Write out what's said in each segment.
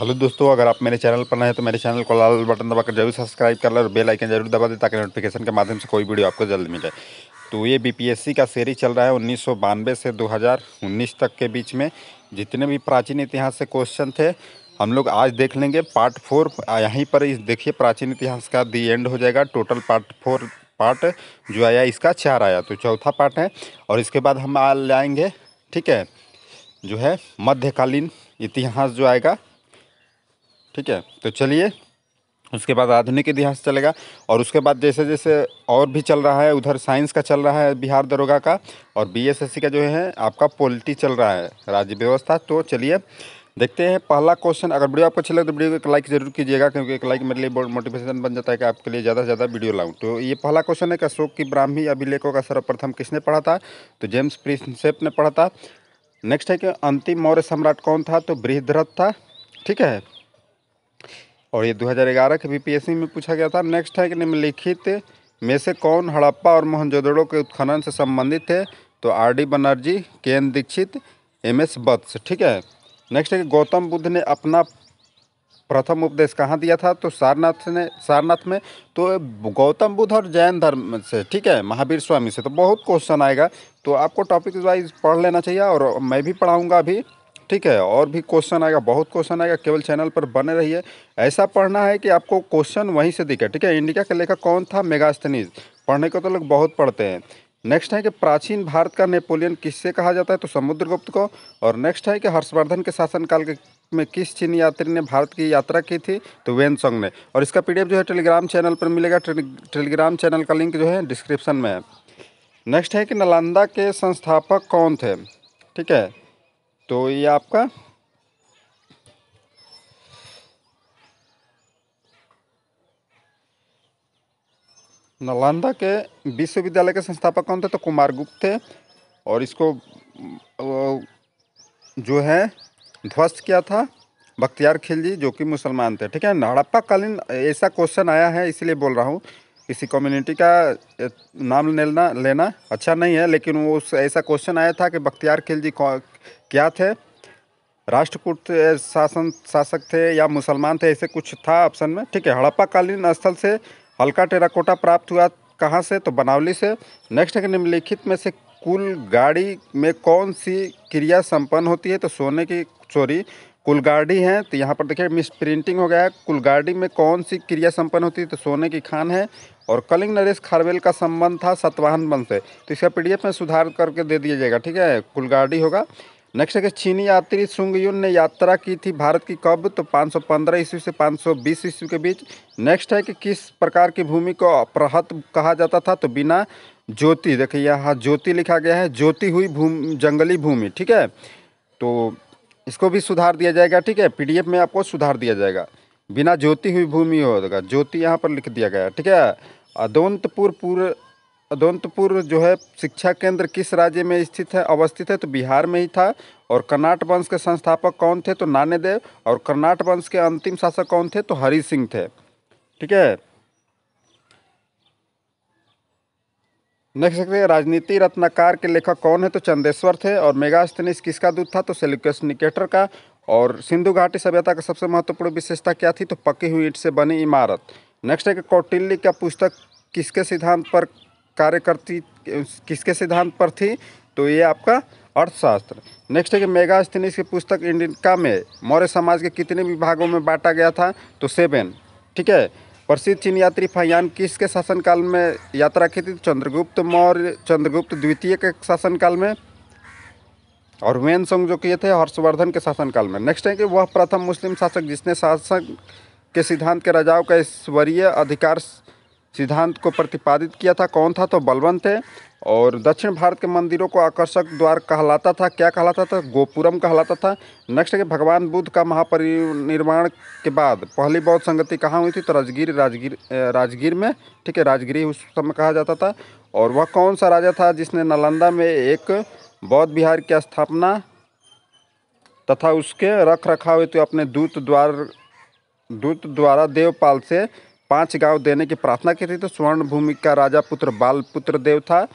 hello दोस्तों अगर आप मेरे चैनल पर नए हैं तो मेरे चैनल को लाल बटन दबाकर जरूर सब्सक्राइब कर लें और बेल आइकन जरूर दबा दें ताकि नोटिफिकेशन के माध्यम से कोई वीडियो आपको जल्द मिले तो ये बीपीएससी का सीरीज चल रहा है उन्नीस से 2019 तक के बीच में जितने भी प्राचीन इतिहास से क्वेश्चन थे हम लोग आज देख लेंगे पार्ट फोर यहीं पर इस देखिए प्राचीन इतिहास का दी एंड हो जाएगा टोटल पार्ट फोर पार्ट जो आया इसका चार आया तो चौथा पार्ट है और इसके बाद हम आ जाएंगे ठीक है जो है मध्यकालीन इतिहास जो आएगा ठीक है तो चलिए उसके बाद आधुनिक इतिहास चलेगा और उसके बाद जैसे जैसे और भी चल रहा है उधर साइंस का चल रहा है बिहार दरोगा का और बीएसएससी का जो है आपका पोलिटी चल रहा है राज्य व्यवस्था तो चलिए देखते हैं पहला क्वेश्चन अगर वीडियो आपको अच्छा लगे तो वीडियो को लाइक जरूर कीजिएगा क्योंकि एक लाइक मेरे लिए बहुत मोटिवेशन बन जाता है कि आपके लिए ज़्यादा से ज़्यादा वीडियो लाऊं तो ये पहला क्वेश्चन है कि अशोक की ब्राह्मी अभिलेखों का सर्वप्रथम किसने पढ़ा था तो जेम्स प्रिंसेप ने पढ़ा था नेक्स्ट है कि अंतिम मौर्य सम्राट कौन था तो बृहद्रथ था ठीक है और ये 2011 के बीपीएससी में पूछा गया था नेक्स्ट है कि निम्नलिखित में से कौन हड़प्पा और मोहनजोदड़ो के उत्खनन से संबंधित है तो are D Banerjee K N Dixit M S Bats ठीक है नेक्स्ट है कि गौतम बुद्ध ने अपना प्रथम उपदेश कहाँ दिया था तो सारनाथ ने सारनाथ में तो गौतम बुद्ध और जैन धर्म से ठीक है महावीर स्वामी से तो बहुत क्वेश्चन आएगा तो आपको टॉपिक वाइज पढ़ लेना चाहिए और मैं भी पढ़ाऊँगा अभी ठीक है और भी क्वेश्चन आएगा बहुत क्वेश्चन आएगा केवल चैनल पर बने रहिए ऐसा पढ़ना है कि आपको क्वेश्चन वहीं से दिखे ठीक है इंडिया का लेखक कौन था मेगास्थनीज पढ़ने को तो लोग बहुत पढ़ते हैं नेक्स्ट है कि प्राचीन भारत का नेपोलियन किससे कहा जाता है तो समुद्रगुप्त को और नेक्स्ट है कि हर्षवर्धन के शासनकाल के में किस चीनी यात्री ने भारत की यात्रा की थी तो वेन सॉन्ग ने और इसका पीडीएफ जो है टेलीग्राम चैनल पर मिलेगा टेलीग्राम चैनल का लिंक जो है डिस्क्रिप्शन में है नेक्स्ट है कि नालंदा के संस्थापक कौन थे ठीक है तो ये आपका नालंदा के विश्वविद्यालय के संस्थापक कौन थे तो कुमार गुप्त थे और इसको जो है ध्वस्त किया था बख्तियार खिलजी जो कि मुसलमान थे ठीक है हड़प्पा कालीन ऐसा क्वेश्चन आया है इसलिए बोल रहा हूँ किसी कम्युनिटी का नाम लेना लेना अच्छा नहीं है लेकिन वो उस ऐसा क्वेश्चन आया था कि बख्तियार खिल जी क्या थे राष्ट्रकूट शासन शासक थे या मुसलमान थे ऐसे कुछ था ऑप्शन में ठीक है हड़प्पाकालीन स्थल से हल्का टेराकोटा प्राप्त हुआ कहाँ से तो बनावली से नेक्स्ट है कि निम्नलिखित में से कुल गाड़ी में कौन सी क्रिया संपन्न होती है तो सोने की चोरी कुलगाड़ी है तो यहाँ पर देखिए मिस प्रिंटिंग हो गया है कुलगाड़ी में कौन सी क्रिया संपन्न होती है तो सोने की खान है और कलिंग नरेश खारवेल का संबंध था सतवाहन वंश से तो इसका पीडीएफ में सुधार करके दे दिया जाएगा ठीक है कुलगाड़ी होगा नेक्स्ट है कि चीनी यात्री सुंगयुन ने यात्रा की थी भारत की कब तो 515 ईस्वी से 520 ईस्वी के बीच नेक्स्ट है कि किस प्रकार की भूमि को प्रहत कहा जाता था तो बिना ज्योति देखिए यहाँ ज्योति लिखा गया है ज्योति हुई भूमि जंगली भूमि ठीक है तो इसको भी सुधार दिया जाएगा ठीक है पीडीएफ में आपको सुधार दिया जाएगा बिना ज्योति हुई भूमि होगा ज्योति यहाँ पर लिख दिया गया ठीक है अदंतपुर पूर्व अदंतपुर जो है शिक्षा केंद्र किस राज्य में स्थित है अवस्थित है तो बिहार में ही था और कर्नाट वंश के संस्थापक कौन थे तो नानेदेव और कर्नाट वंश के अंतिम शासक कौन थे तो हरि सिंह थे ठीक है नेक्स्ट देखते हैं राजनीति रत्नाकार के लेखक कौन है तो चंदेश्वर थे और मेगास्थनीस किसका दूध था तो सेल्युकस निकेटर का और सिंधु घाटी सभ्यता का सबसे महत्वपूर्ण विशेषता क्या थी तो पकी हुई ईट से बनी इमारत नेक्स्ट है कौटिल्य का पुस्तक किसके सिद्धांत पर कार्य करती किसके सिद्धांत पर थी तो ये आपका अर्थशास्त्र नेक्स्ट है कि मेगास्थनीस की पुस्तक इंडिका में मौर्य समाज के कितने विभागों में बांटा गया था तो सेवन ठीक है प्रसिद्ध चीन यात्री फैयान किसके शासनकाल में यात्रा की थी चंद्रगुप्त मौर्य चंद्रगुप्त द्वितीय के शासनकाल में और वेन सोंग जो किए थे हर्षवर्धन के शासनकाल में नेक्स्ट है कि वह प्रथम मुस्लिम शासक जिसने शासक के सिद्धांत के राजाओं का ईश्वरीय अधिकार सिद्धांत को प्रतिपादित किया था कौन था तो बलवंत थे और दक्षिण भारत के मंदिरों को आकर्षक द्वार कहलाता था क्या कहलाता था गोपुरम कहलाता था नेक्स्ट है भगवान बुद्ध का महापरिनिर्माण के बाद पहली बौद्ध संगति कहाँ हुई थी तो राजगीर राजगीर राजगीर में ठीक है राजगिरी उस समय कहा जाता था और वह कौन सा राजा था जिसने नालंदा में एक बौद्ध विहार की स्थापना तथा उसके रख रखाव हेतु अपने दूत द्वार दूत द्वारा देवपाल से पांच गांव देने की प्रार्थना की थी तो स्वर्ण भूमि का राजा पुत्र बाल पुत्र देव था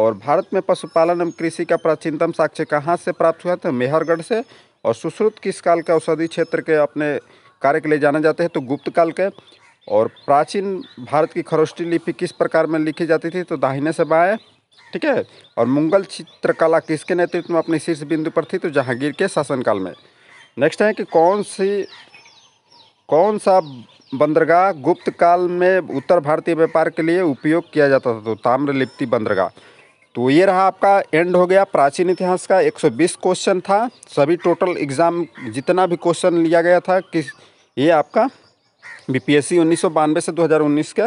और भारत में पशुपालन एवं कृषि का प्राचीनतम साक्ष्य कहाँ से प्राप्त हुआ था मेहरगढ़ से और सुश्रुत किस काल का औषधि क्षेत्र के अपने कार्य के लिए जाने जाते हैं तो गुप्त काल के और प्राचीन भारत की खरोष्टी लिपि किस प्रकार में लिखी जाती थी तो दाहिने से बाएँ ठीक है और मुगल चित्रकला किसके नेतृत्व में अपने शीर्ष बिंदु पर थी तो जहांगीर के शासनकाल में नेक्स्ट है कि कौन सी कौन सा बंदरगाह गुप्त काल में उत्तर भारतीय व्यापार के लिए उपयोग किया जाता था तो ताम्रलिप्ति बंदरगाह तो ये रहा आपका एंड हो गया प्राचीन इतिहास का 120 क्वेश्चन था सभी टोटल एग्ज़ाम जितना भी क्वेश्चन लिया गया था कि ये आपका बीपीएससी उन्नीस से 2019 के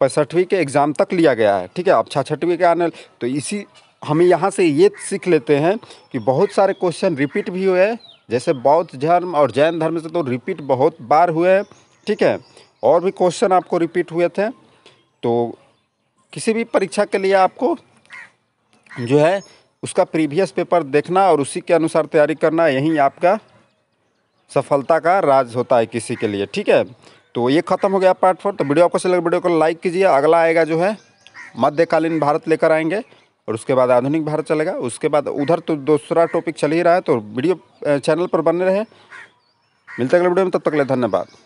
पैंसठवीं के एग्ज़ाम तक लिया गया है ठीक है अब छठवीं के आने तो इसी हम यहाँ से ये सीख लेते हैं कि बहुत सारे क्वेश्चन रिपीट भी हुए जैसे बौद्ध धर्म और जैन धर्म से तो रिपीट बहुत बार हुए हैं ठीक है और भी क्वेश्चन आपको रिपीट हुए थे तो किसी भी परीक्षा के लिए आपको जो है उसका प्रीवियस पेपर देखना और उसी के अनुसार तैयारी करना यही आपका सफलता का राज होता है किसी के लिए ठीक है तो ये खत्म हो गया पार्ट फोर तो वीडियो आपको चल वीडियो को लाइक कीजिए अगला आएगा जो है मध्यकालीन भारत लेकर आएंगे और उसके बाद आधुनिक भारत चलेगा उसके बाद उधर तो दूसरा टॉपिक चल ही रहा है तो वीडियो चैनल पर बने रहे मिलते अगले वीडियो में तब तक ले धन्यवाद